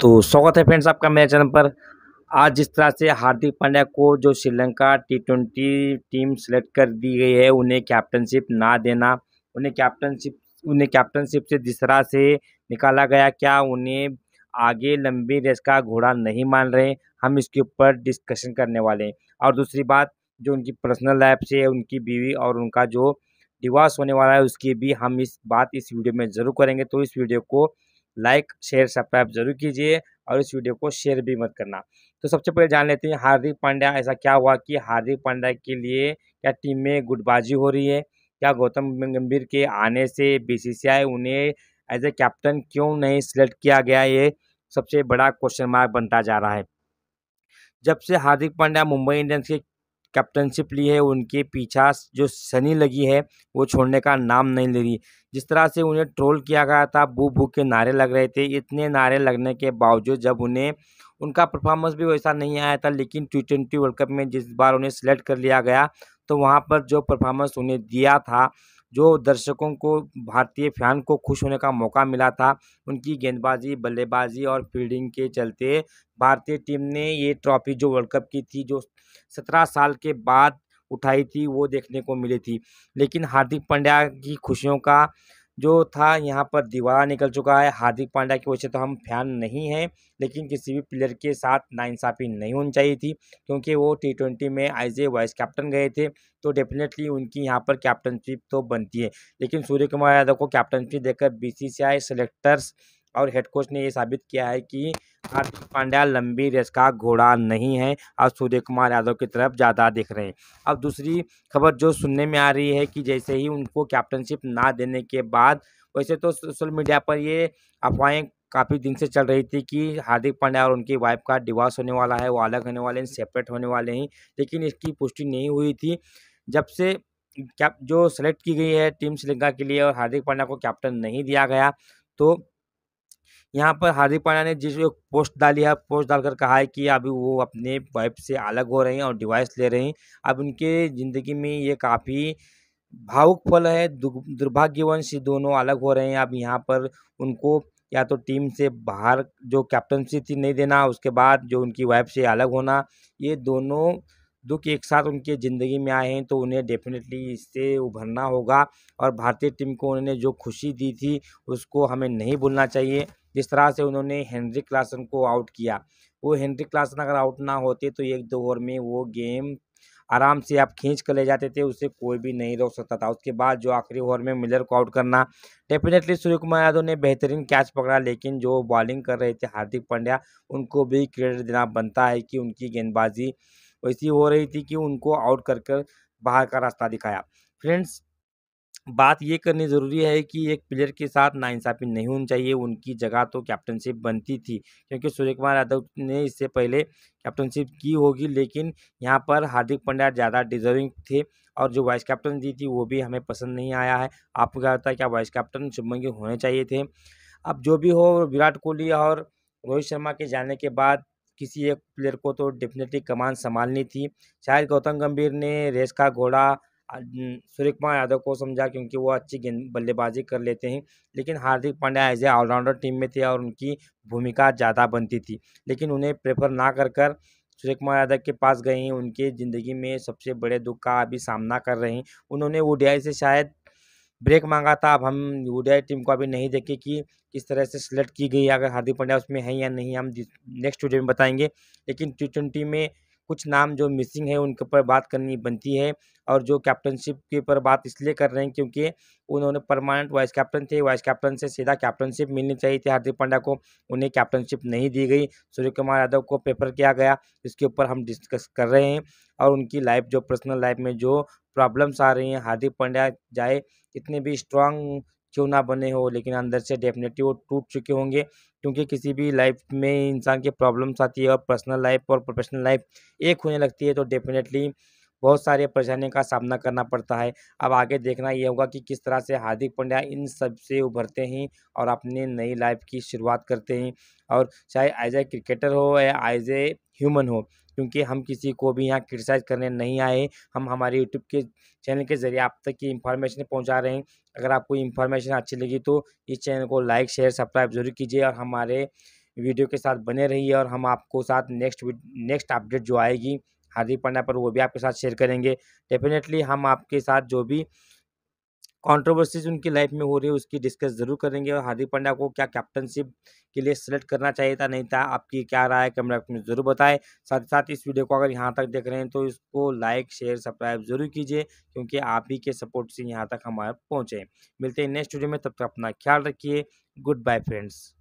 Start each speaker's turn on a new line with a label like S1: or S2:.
S1: तो स्वागत है फ्रेंड्स आपका मेरे चैनल पर आज जिस तरह से हार्दिक पांड्या को जो Sri Lanka T twenty team select कर दी गई है उन्हें कैप्टनशिप ना देना उन्हें कैप्टनशिप उन्हें कैप्टनशिप से जिस तरह से निकाला गया क्या उन्हें आगे लंबी रेस का घोड़ा नहीं मान रहे हम इसके ऊपर डिस्कशन करने वाले हैं और दूसरी बात जो उनकी पर्सनल लाइफ से उनकी बीवी और उनका जो डिवॉर्स होने वाला है उसकी भी हम इस बात इस वीडियो में ज़रूर करेंगे तो इस वीडियो को लाइक शेयर सब्सक्राइब जरूर कीजिए और इस वीडियो को शेयर भी मत करना तो सबसे पहले जान लेते हैं हार्दिक पांड्या ऐसा क्या हुआ कि हार्दिक पांड्या के लिए क्या टीम में गुटबाजी हो रही है क्या गौतम गंभीर के आने से बी उन्हें एज ए कैप्टन क्यों नहीं सिलेक्ट किया गया ये सबसे बड़ा क्वेश्चन मार्क बनता जा रहा है जब से हार्दिक पांड्या मुंबई इंडियंस के कैप्टनशिप ली है उनके पीछा जो सनी लगी है वो छोड़ने का नाम नहीं ले रही जिस तरह से उन्हें ट्रोल किया गया था भू भू के नारे लग रहे थे इतने नारे लगने के बावजूद जब उन्हें उनका परफॉर्मेंस भी वैसा नहीं आया था लेकिन टी ट्वेंटी वर्ल्ड कप में जिस बार उन्हें सेलेक्ट कर लिया गया तो वहाँ पर जो परफॉर्मेंस उन्हें दिया था जो दर्शकों को भारतीय फैन को खुश होने का मौका मिला था उनकी गेंदबाजी बल्लेबाजी और फील्डिंग के चलते भारतीय टीम ने ये ट्रॉफी जो वर्ल्ड कप की थी जो सत्रह साल के बाद उठाई थी वो देखने को मिली थी लेकिन हार्दिक पांड्या की खुशियों का जो था यहाँ पर दीवारा निकल चुका है हार्दिक पांड्या की वजह से तो हम फैन नहीं हैं लेकिन किसी भी प्लेयर के साथ नाइंसाफ़ी नहीं होनी चाहिए थी क्योंकि वो टी ट्वेंटी में एज ए वाइस कैप्टन गए थे तो डेफिनेटली उनकी यहाँ पर कैप्टनशिप तो बनती है लेकिन सूर्य कुमार यादव को कैप्टनशिप देकर आई सेलेक्टर्स और हेड कोच ने ये साबित किया है कि हार्दिक पांड्या लंबी रेस का घोड़ा नहीं है और सूर्य कुमार यादव की तरफ ज़्यादा दिख रहे हैं अब दूसरी खबर जो सुनने में आ रही है कि जैसे ही उनको कैप्टनशिप ना देने के बाद वैसे तो सोशल मीडिया पर ये अफवाहें काफ़ी दिन से चल रही थी कि हार्दिक पांड्या और उनकी वाइफ का डिवॉर्स होने वाला है वो अलग होने वाले हैं सेपरेट होने वाले हैं लेकिन इसकी पुष्टि नहीं हुई थी जब से क्या जो सेलेक्ट की गई है टीम श्रीलंका के लिए और हार्दिक पांड्या को कैप्टन नहीं दिया गया तो यहाँ पर हार्दिक पांड्या ने जिस पोस्ट डाली है पोस्ट डालकर कहा है कि अभी वो अपने वाइफ से अलग हो रहे हैं और डिवाइस ले रहे हैं अब उनके ज़िंदगी में ये काफ़ी भावुक फल है दुर्भाग्यवंश दोनों अलग हो रहे हैं अब यहाँ पर उनको या तो टीम से बाहर जो कैप्टनशिप थी नहीं देना उसके बाद जो उनकी वाइफ से अलग होना ये दोनों दुख एक साथ उनके ज़िंदगी में आए हैं तो उन्हें डेफिनेटली इससे उभरना होगा और भारतीय टीम को उन्होंने जो खुशी दी थी उसको हमें नहीं भूलना चाहिए जिस तरह से उन्होंने हेनरी क्लासन को आउट किया वो हेनरी क्लासन अगर आउट ना होते तो एक दो ओवर में वो गेम आराम से आप खींच कर ले जाते थे उसे कोई भी नहीं रोक सकता था उसके बाद जो आखिरी ओवर में मिलर को आउट करना डेफिनेटली सूर्य कुमार यादव ने बेहतरीन कैच पकड़ा लेकिन जो बॉलिंग कर रहे थे हार्दिक पांड्या उनको भी क्रेडिट देना बनता है कि उनकी गेंदबाजी वैसी हो रही थी कि उनको आउट कर कर बाहर का रास्ता दिखाया फ्रेंड्स बात ये करनी ज़रूरी है कि एक प्लेयर के साथ नाइंसाफ़ी नहीं होनी चाहिए उनकी जगह तो कैप्टनशिप बनती थी क्योंकि सूर्य कुमार यादव ने इससे पहले कैप्टनशिप की होगी लेकिन यहाँ पर हार्दिक पंड्या ज़्यादा डिजर्विंग थे और जो वाइस कैप्टन दी थी वो भी हमें पसंद नहीं आया है आपको क्या होता है क्या वाइस कैप्टन शुभमन के होने चाहिए थे अब जो भी हो विराट कोहली और रोहित शर्मा के जाने के बाद किसी एक प्लेयर को तो डेफिनेटली कमान संभालनी थी शायद गौतम गंभीर ने रेस का घोड़ा सूर्य कुमार यादव को समझा क्योंकि वो अच्छी गेंद बल्लेबाजी कर लेते हैं लेकिन Hardik Pandya as a allrounder team में थे और उनकी भूमिका ज़्यादा बनती थी लेकिन उन्हें प्रेफर ना कर कर सूर्य कुमार यादव के पास गए हैं उनके ज़िंदगी में सबसे बड़े दुख का अभी सामना कर रहे हैं उन्होंने ओडियाई से शायद ब्रेक मांगा था अब हम ओडियाई टीम को अभी नहीं देखे कि किस तरह से सिलेक्ट की गई अगर हार्दिक पांड्या उसमें है या नहीं हम नेक्स्ट वीडियो में बताएंगे लेकिन टी ट्वेंटी में कुछ नाम जो मिसिंग है उनके ऊपर बात करनी बनती है और जो कैप्टनशिप के ऊपर बात इसलिए कर रहे हैं क्योंकि उन्होंने परमानेंट वाइस कैप्टन थे वाइस कैप्टन से सीधा कैप्टनशिप मिलनी चाहिए थी हार्दिक पांड्या को उन्हें कैप्टनशिप नहीं दी गई सूर्य कुमार यादव को पेपर किया गया इसके ऊपर हम डिस्कस कर रहे हैं और उनकी लाइफ जो पर्सनल लाइफ में जो प्रॉब्लम्स आ रही हैं हार्दिक पांड्या जाए इतने भी स्ट्रांग क्यों ना बने हो लेकिन अंदर से डेफिनेटली वो टूट चुके होंगे क्योंकि किसी भी लाइफ में इंसान की प्रॉब्लम्स आती है और पर्सनल लाइफ और प्रोफेशनल लाइफ एक होने लगती है तो डेफिनेटली बहुत सारे परेशानियों का सामना करना पड़ता है अब आगे देखना यह होगा कि किस तरह से हार्दिक पंड्या इन सब से उभरते हैं और अपने नई लाइफ की शुरुआत करते हैं और चाहे एज ए क्रिकेटर हो या एज ए ह्यूमन हो क्योंकि हम किसी को भी यहाँ क्रिटिसाइज़ करने नहीं आए हम हमारे यूट्यूब के चैनल के ज़रिए आप तक की इन्फॉर्मेशन पहुँचा रहे हैं अगर आपको इन्फॉर्मेशन अच्छी लगी तो इस चैनल को लाइक शेयर सब्सक्राइब जरूर कीजिए और हमारे वीडियो के साथ बने रहिए और हम आपको साथ नेक्स्ट नेक्स्ट अपडेट जो आएगी हार्दिक पांड्या पर वो भी आपके साथ शेयर करेंगे डेफिनेटली हम आपके साथ जो भी कंट्रोवर्सीज उनकी लाइफ में हो रही है उसकी डिस्कस जरूर करेंगे और हार्दिक पांड्या को क्या कैप्टनशिप के लिए सेलेक्ट करना चाहिए था नहीं था आपकी क्या राय कमेंट में जरूर बताएं साथ ही साथ इस वीडियो को अगर यहाँ तक देख रहे हैं तो इसको लाइक शेयर सब्सक्राइब जरूर कीजिए क्योंकि आप ही के सपोर्ट से यहाँ तक हमारे पहुँचे मिलते हैं नेक्स्ट वीडियो में तब तक अपना ख्याल रखिए गुड बाय फ्रेंड्स